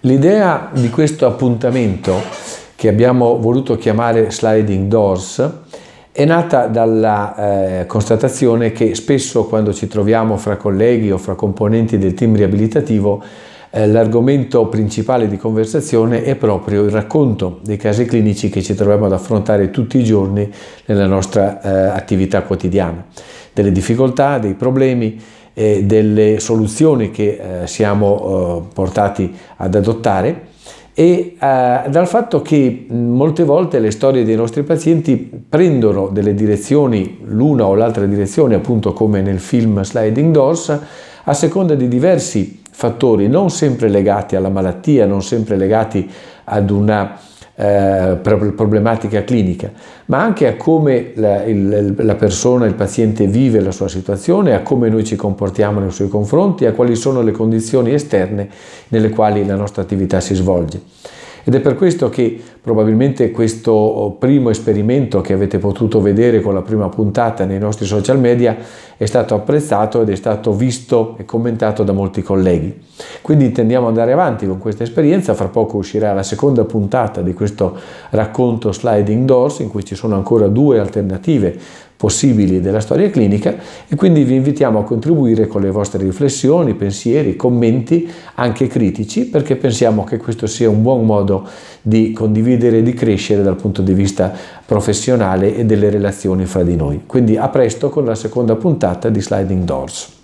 L'idea di questo appuntamento che abbiamo voluto chiamare Sliding Doors è nata dalla eh, constatazione che spesso quando ci troviamo fra colleghi o fra componenti del team riabilitativo eh, l'argomento principale di conversazione è proprio il racconto dei casi clinici che ci troviamo ad affrontare tutti i giorni nella nostra eh, attività quotidiana, delle difficoltà, dei problemi eh, delle soluzioni che eh, siamo eh, portati ad adottare e eh, dal fatto che molte volte le storie dei nostri pazienti prendono delle direzioni, l'una o l'altra direzione, appunto come nel film Sliding Doors, a seconda di diversi fattori, non sempre legati alla malattia, non sempre legati ad una eh, problematica clinica, ma anche a come la, il, la, persona, il paziente vive la sua situazione, a come noi ci comportiamo nei suoi confronti, a quali sono le condizioni esterne nelle quali la nostra attività si svolge. Ed è per questo che probabilmente questo oh, primo esperimento che avete potuto vedere con la prima puntata nei nostri social media è stato apprezzato ed è stato visto e commentato da molti colleghi. Quindi intendiamo andare avanti con questa esperienza, fra poco uscirà la seconda puntata di questo racconto Sliding Doors in cui ci sono ancora due alternative possibili della storia clinica e quindi vi invitiamo a contribuire con le vostre riflessioni, pensieri, commenti, anche critici, perché pensiamo che questo sia un buon modo di condividere e di crescere dal punto di vista professionale e delle relazioni fra di noi. Quindi a presto con la seconda puntata di Sliding Doors.